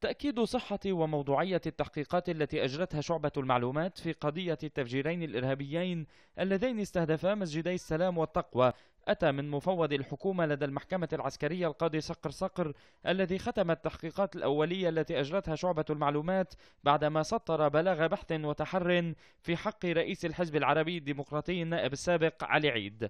تأكيد صحة وموضوعية التحقيقات التي أجرتها شعبة المعلومات في قضية التفجيرين الإرهابيين اللذين استهدفا مسجدي السلام والتقوى أتى من مفوض الحكومة لدى المحكمة العسكرية القاضي صقر صقر الذي ختم التحقيقات الأولية التي أجرتها شعبة المعلومات بعدما سطر بلاغ بحث وتحر في حق رئيس الحزب العربي الديمقراطي النائب السابق علي عيد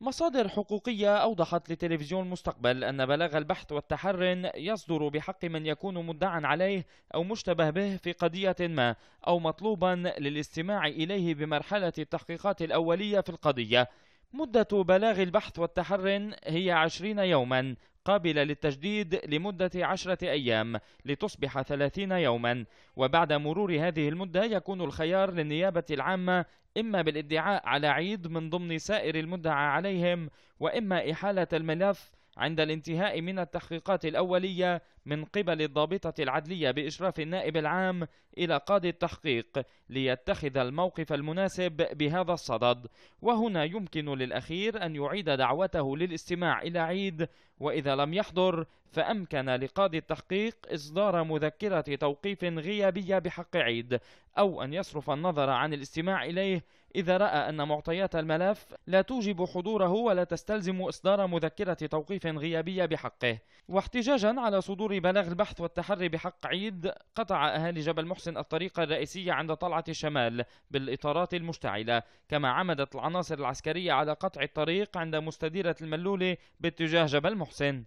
مصادر حقوقية أوضحت لتلفزيون المستقبل أن بلاغ البحث والتحر يصدر بحق من يكون مدعا عليه أو مشتبه به في قضية ما أو مطلوبا للاستماع إليه بمرحلة التحقيقات الأولية في القضية مدة بلاغ البحث والتحر هي عشرين يوما قابلة للتجديد لمدة عشرة أيام لتصبح ثلاثين يوما وبعد مرور هذه المدة يكون الخيار للنيابة العامة إما بالادعاء على عيد من ضمن سائر المدعى عليهم وإما إحالة الملف عند الانتهاء من التحقيقات الأولية من قبل الضابطة العدلية بإشراف النائب العام إلى قاضي التحقيق ليتخذ الموقف المناسب بهذا الصدد وهنا يمكن للأخير أن يعيد دعوته للاستماع إلى عيد وإذا لم يحضر فأمكن لقاضي التحقيق إصدار مذكرة توقيف غيابية بحق عيد أو أن يصرف النظر عن الاستماع إليه إذا رأى أن معطيات الملف لا توجب حضوره ولا تستلزم إصدار مذكرة توقيف غيابية بحقه واحتجاجا على صدور بلاغ البحث والتحري بحق عيد قطع أهالي جبل محسن الطريق الرئيسية عند طلعة الشمال بالإطارات المشتعلة كما عمدت العناصر العسكرية على قطع الطريق عند مستديرة الملولة باتجاه جبل محسن محسن